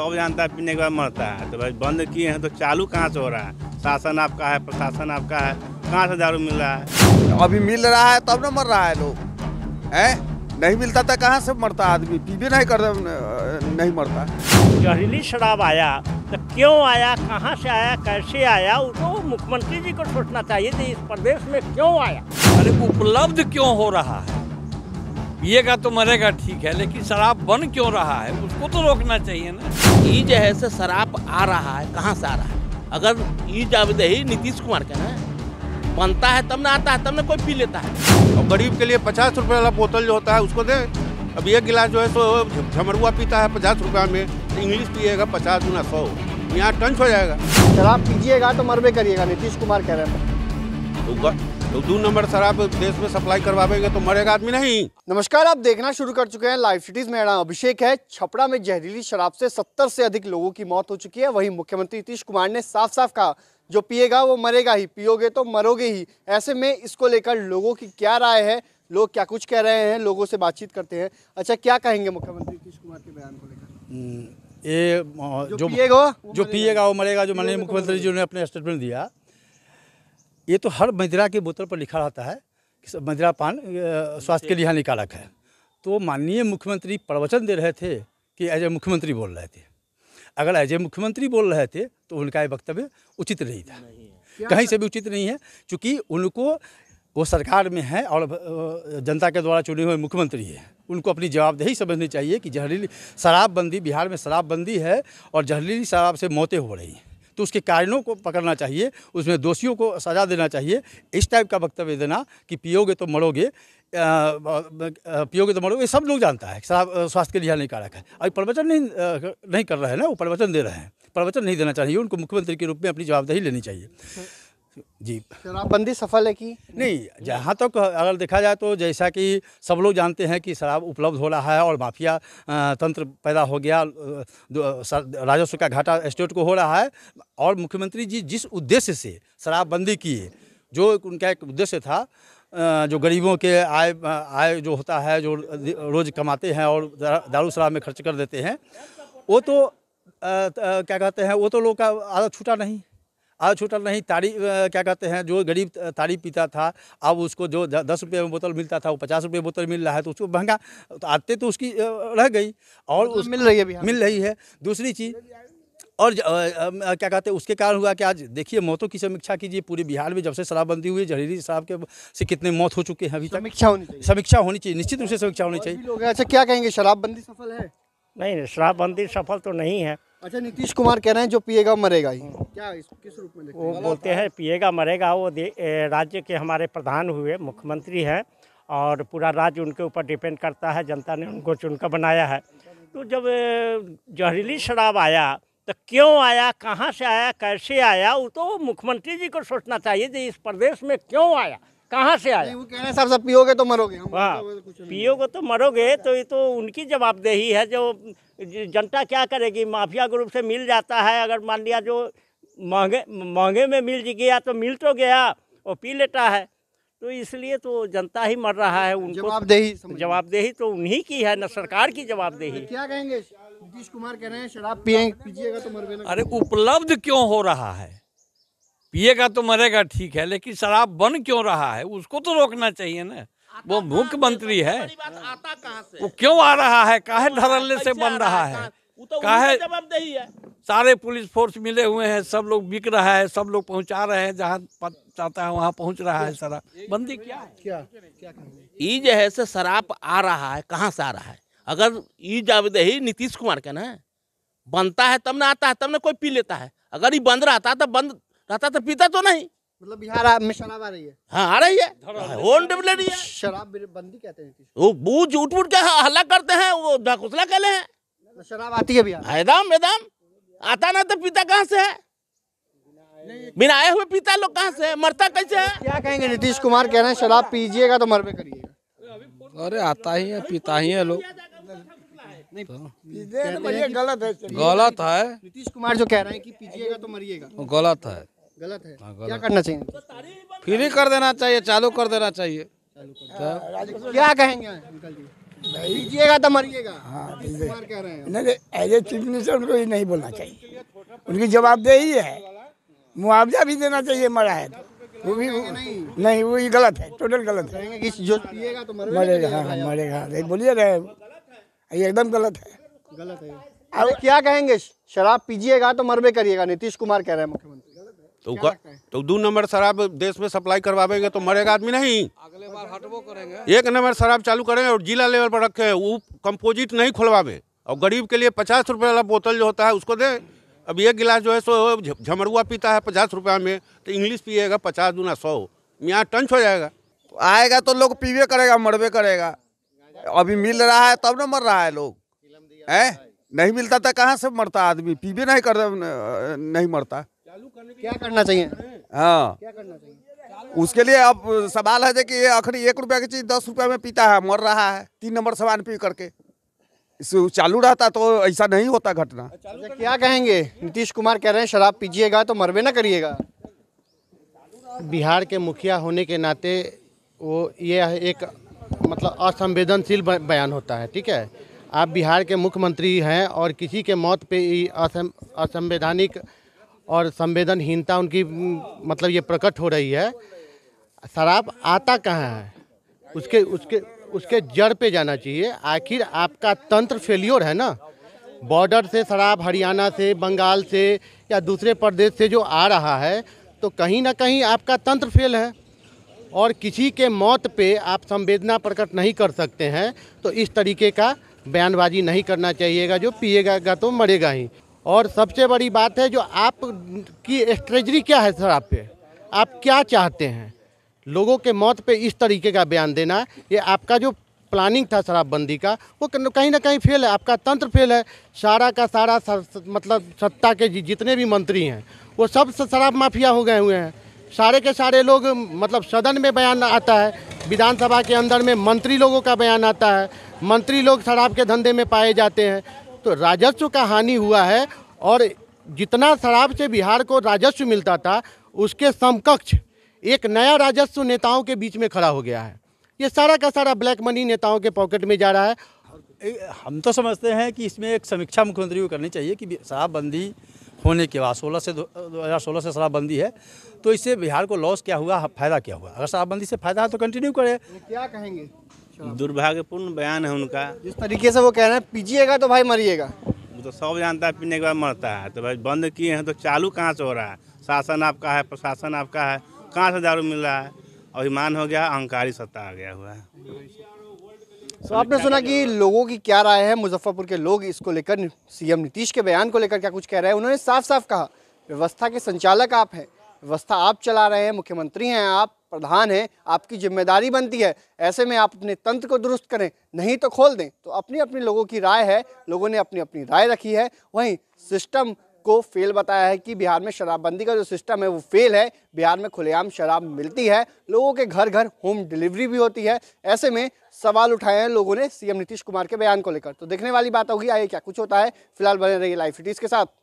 सब जानता है पीने के बाद मरता है तो भाई बंद किए हैं तो चालू कहाँ से हो रहा है शासन आपका है प्रशासन आपका है कहाँ से दारू मिल रहा है अभी मिल रहा है तब ना मर रहा है लोग हैं नहीं मिलता था तो कहाँ से मरता आदमी पी भी नहीं कर नहीं मरता जहरीली शराब आया तो क्यों आया कहाँ से आया कैसे आया उसको तो मुख्यमंत्री जी को सोचना चाहिए इस प्रदेश में क्यों आया अरे उपलब्ध क्यों हो रहा है पिएगा तो मरेगा ठीक है लेकिन शराब बन क्यों रहा है उसको तो रोकना चाहिए ना ई जो है से शराब आ रहा है कहाँ से आ रहा है अगर ई जावेद नीतीश कुमार का ना बनता है तब ना आता है तब ना कोई पी लेता है और गरीब के लिए पचास रुपये वाला बोतल जो होता है उसको दे अब एक गिलास जो है सो झमरुआ पीता है पचास रुपया में तो इंग्लिश पिएगा पचास गुना सौ यहाँ टंच हो जाएगा शराब पीजिएगा तो मरबे करिएगा नीतीश कुमार कह रहे हैं तो तो दो नंबर शराब देश में सप्लाई करवाएंगे तो मरेगा आदमी नहीं नमस्कार आप देखना शुरू कर चुके हैं लाइव सिटीज मेरा अभिषेक है छपरा में जहरीली शराब से सत्तर से अधिक लोगों की मौत हो चुकी है वही मुख्यमंत्री नीतीश कुमार ने साफ साफ कहा जो पिएगा वो मरेगा ही पियोगे तो मरोगे ही ऐसे में इसको लेकर लोगों की क्या राय है लोग क्या कुछ कह रहे हैं लोगों से बातचीत करते हैं अच्छा क्या कहेंगे मुख्यमंत्री नीतीश कुमार के बयान को लेकर हम्म, ये जो पिएगा जो पिएगा वो मरेगा जो माननीय तो मुख्यमंत्री जी ने अपने स्टेटमेंट दिया ये तो हर मदिरा के बोतल पर लिखा रहता है कि मदिरा पान स्वास्थ्य के लिए हानिकारक है तो माननीय मुख्यमंत्री प्रवचन दे रहे थे कि एज ए मुख्यमंत्री बोल रहे थे अगर एज ए मुख्यमंत्री बोल रहे थे तो उनका ये वक्तव्य उचित नहीं था कहीं से भी उचित नहीं है चूँकि उनको वो सरकार में है और जनता के द्वारा चुने हुए मुख्यमंत्री है उनको अपनी जवाबदेही समझनी चाहिए कि जहरीली शराबबंदी बिहार में शराबबंदी है और जहरीली शराब से मौतें हो रही हैं तो उसके कारणों को पकड़ना चाहिए उसमें दोषियों को सजा देना चाहिए इस टाइप का वक्तव्य देना कि पियोगे तो मरोगे पियोगे तो मरोगे सब लोग जानता है स्वास्थ्य के लिए हानिकारक है अभी प्रवचन नहीं नहीं कर रहे हैं ना वो प्रवचन दे रहे हैं प्रवचन नहीं देना चाहिए उनको मुख्यमंत्री के रूप में अपनी जवाबदेही लेनी चाहिए जी शराबबंदी सफल है कि नहीं जहाँ तक तो अगर देखा जाए तो जैसा कि सब लोग जानते हैं कि शराब उपलब्ध हो रहा है और माफिया तंत्र पैदा हो गया राजस्व का घाटा स्टेट को हो रहा है और मुख्यमंत्री जी जिस उद्देश्य से शराबबंदी किए जो उनका एक उद्देश्य था जो गरीबों के आय आय जो होता है जो रोज़ कमाते हैं और दारू शराब में खर्च कर देते हैं वो तो आ, आ, क्या कहते हैं वो तो लोग का आदत छूटा नहीं आज छोटा नहीं तारी क्या कहते हैं जो गरीब तारी पीता था अब उसको जो दस रुपये में बोतल मिलता था वो पचास रुपये बोतल मिल रहा है तो उसको महंगा तो आते तो उसकी रह गई और मतलब उस मिल रही है हाँ। मिल रही है दूसरी चीज़ और आ, आ, क्या कहते हैं उसके कारण हुआ कि आज देखिए मौतों की समीक्षा कीजिए पूरे बिहार में जब से शराबबंदी हुई जहरीली शराब के से कितने मौत हो चुके हैं अभी समीक्षा होनी चाहिए समीक्षा होनी चाहिए निश्चित रूप से समीक्षा होनी चाहिए अच्छा क्या कहेंगे शराबबंदी सफल है नहीं शराबबंदी सफल तो नहीं है अच्छा नीतीश कुमार कह रहे हैं जो पिएगा मरेगा ही हाँ। क्या इस, किस रूप में वो बोलते हैं पिएगा मरेगा वो राज्य के हमारे प्रधान हुए मुख्यमंत्री हैं और पूरा राज्य उनके ऊपर डिपेंड करता है जनता ने उनको चुनकर बनाया है तो जब जहरीली शराब आया तो क्यों आया कहाँ से आया कैसे आया वो तो मुख्यमंत्री जी को सोचना चाहिए कि इस प्रदेश में क्यों आया कहाँ से आया वो कह रहे सब पियोगे तो मरोगे हाँ तो पियोगे तो मरोगे तो ये तो उनकी जवाबदेही है जो जनता क्या करेगी माफिया ग्रुप से मिल जाता है अगर मान लिया जो महंगे महंगे में मिल गया तो मिल तो गया और पी लेता है तो इसलिए तो जनता ही मर रहा है उनको जवाबदेही जवाबदेही तो उन्हीं की है न सरकार की जवाबदेही क्या कहेंगे नीतीश कुमार कह रहे हैं शराब पिए तो मर अरे उपलब्ध क्यों हो रहा है पिएगा तो मरेगा ठीक है लेकिन शराब बन क्यों रहा है उसको तो रोकना चाहिए ना वो मुख्यमंत्री है वो क्यों आ रहा है काहे धड़ल्ले से बन रहा है तो काहे जवाबदेही है सारे पुलिस फोर्स मिले हुए हैं सब लोग बिक रहा है सब लोग पहुंचा रहे हैं जहां चाहता है वहां पहुंच रहा है शराब बंदी क्या है क्या ये जो है से शराब आ रहा है कहाँ से आ रहा है अगर ये जवाबदेही नीतीश कुमार के ना बनता है तब ना आता है तब ना कोई पी लेता है अगर ये बंद रहता है तो बंद कहता तो पीता तो नहीं मतलब बिहार में शराब आ रही है हाँ आ रही है होम डिलीवरी हाँ, शराब बंदी कहते हैं वो बूझ उठ उठ के हल्ला करते हैं वो ढकुसला कहले हैं मतलब शराब आती है बिहार एकदम एकदम आता ना तो पीता कहाँ से है बिना आए हुए पीता लोग कहाँ से है मरता कैसे है क्या कहेंगे नीतीश कुमार कह रहे हैं शराब पीजिएगा तो मरबे करिएगा अरे आता ही है पीता ही है लोग नहीं तो, गलत तो है गलत है नीतीश कुमार जो कह रहे हैं कि पीजिएगा तो मरिएगा गलत है गलत है आ, हाँ, गलत। क्या करना चाहिए फ्री कर देना चाहिए चालू कर देना चाहिए तो क्या कहेंगे अंकल जी तो मरिएगा हाँ, एज ए चीफ मिनिस्टर उनको ये नहीं बोलना चाहिए उनकी जवाबदेही है मुआवजा भी देना चाहिए मरा है तो। वो भी नहीं वो ये गलत है टोटल गलत है इस जो तो मरेगा हाँ हाँ मरेगा बोलिए रहे ये एकदम गलत है गलत है अब क्या कहेंगे शराब पीजिएगा तो मरबे करिएगा नीतीश कुमार कह रहे हैं मुख्यमंत्री तो तो दो नंबर शराब देश में सप्लाई करवाएंगे तो मरेगा आदमी नहीं अगले बार हटवो करेंगे एक नंबर शराब चालू करेंगे और जिला लेवल पर रखे हैं वो कंपोजिट नहीं खुलवावे और गरीब के लिए पचास रुपये वाला बोतल जो होता है उसको दे अब एक गिलास जो है सो झमरुआ पीता है पचास रुपये में तो इंग्लिश पिएगा पचास दूना सौ यहाँ टंच हो जाएगा तो आएगा तो लोग पीवे करेगा मरबे करेगा अभी मिल रहा है तब ना मर रहा है लोग हैं नहीं मिलता था तो कहाँ से मरता आदमी पीवे नहीं कर नहीं मरता हाँ। क्या करना चाहिए हाँ उसके लिए अब सवाल है कि आखिरी एक रुपया की चीज दस रुपये में पीता है मर रहा है तीन नंबर सामान पी करके चालू रहता तो ऐसा नहीं होता घटना अच्छा, अच्छा, क्या कहेंगे नीतीश कुमार कह रहे हैं शराब पीजिएगा तो मरवे ना करिएगा बिहार के मुखिया होने के नाते वो ये एक मतलब असंवेदनशील बयान होता है ठीक है आप बिहार के मुख्यमंत्री हैं और किसी के मौत पे असंवैधानिक और संवेदनहीनता उनकी मतलब ये प्रकट हो रही है शराब आता कहाँ है उसके उसके उसके जड़ पे जाना चाहिए आखिर आपका तंत्र फेलियोर है ना बॉर्डर से शराब हरियाणा से बंगाल से या दूसरे प्रदेश से जो आ रहा है तो कहीं ना कहीं आपका तंत्र फेल है और किसी के मौत पे आप संवेदना प्रकट नहीं कर सकते हैं तो इस तरीके का बयानबाजी नहीं करना चाहिएगा जो पिएगा तो मरेगा ही और सबसे बड़ी बात है जो आपकी स्ट्रेजरी क्या है सर आप पे आप क्या चाहते हैं लोगों के मौत पे इस तरीके का बयान देना ये आपका जो प्लानिंग था शराबबंदी का वो कहीं ना कहीं फेल है आपका तंत्र फेल है सारा का सारा सर, मतलब सत्ता के जितने भी मंत्री हैं वो सब शराब माफिया हो गए हुए हैं सारे के सारे लोग मतलब सदन में बयान आता है विधानसभा के अंदर में मंत्री लोगों का बयान आता है मंत्री लोग शराब के धंधे में पाए जाते हैं तो राजस्व का हानि हुआ है और जितना शराब से बिहार को राजस्व मिलता था उसके समकक्ष एक नया राजस्व नेताओं के बीच में खड़ा हो गया है ये सारा का सारा ब्लैक मनी नेताओं के पॉकेट में जा रहा है हम तो समझते हैं कि इसमें एक समीक्षा मुख्यमंत्री को करनी चाहिए कि शराबबंदी होने के बाद सोलह से दो हज़ार सोलह से शराबबंदी है तो इससे बिहार को लॉस क्या हुआ फ़ायदा क्या हुआ अगर शराबबंदी से फ़ायदा है तो कंटिन्यू करें क्या कहेंगे अच्छा। दुर्भाग्यपूर्ण बयान है उनका जिस तरीके से वो कह रहे हैं पीजिएगा तो भाई मरिएगा वो तो सब जानता है पीने के बाद मरता है तो भाई बंद किए हैं तो चालू कहाँ से हो रहा है शासन आपका है प्रशासन आपका है कहाँ से दारू मिल रहा है अभिमान हो गया अहंकारी सत्ता आ गया हुआ है तो आपने सुना कि लोगों की क्या राय है मुजफ्फरपुर के लोग इसको लेकर सीएम नीतीश के बयान को लेकर क्या कुछ कह रहे हैं उन्होंने साफ साफ कहा व्यवस्था के संचालक आप हैं व्यवस्था आप चला रहे हैं मुख्यमंत्री हैं आप प्रधान हैं आपकी जिम्मेदारी बनती है ऐसे में आप अपने तंत्र को दुरुस्त करें नहीं तो खोल दें तो अपनी अपनी लोगों की राय है लोगों ने अपनी अपनी राय रखी है वहीं सिस्टम को फेल बताया है कि बिहार में शराबबंदी का जो सिस्टम है वो फेल है बिहार में खुलेआम शराब मिलती है लोगों के घर घर होम डिलीवरी भी होती है ऐसे में सवाल उठाए हैं लोगों ने सीएम नीतीश कुमार के बयान को लेकर तो देखने वाली बात होगी आइए क्या कुछ होता है फिलहाल बने रहिए लाइव सिटीज़ के साथ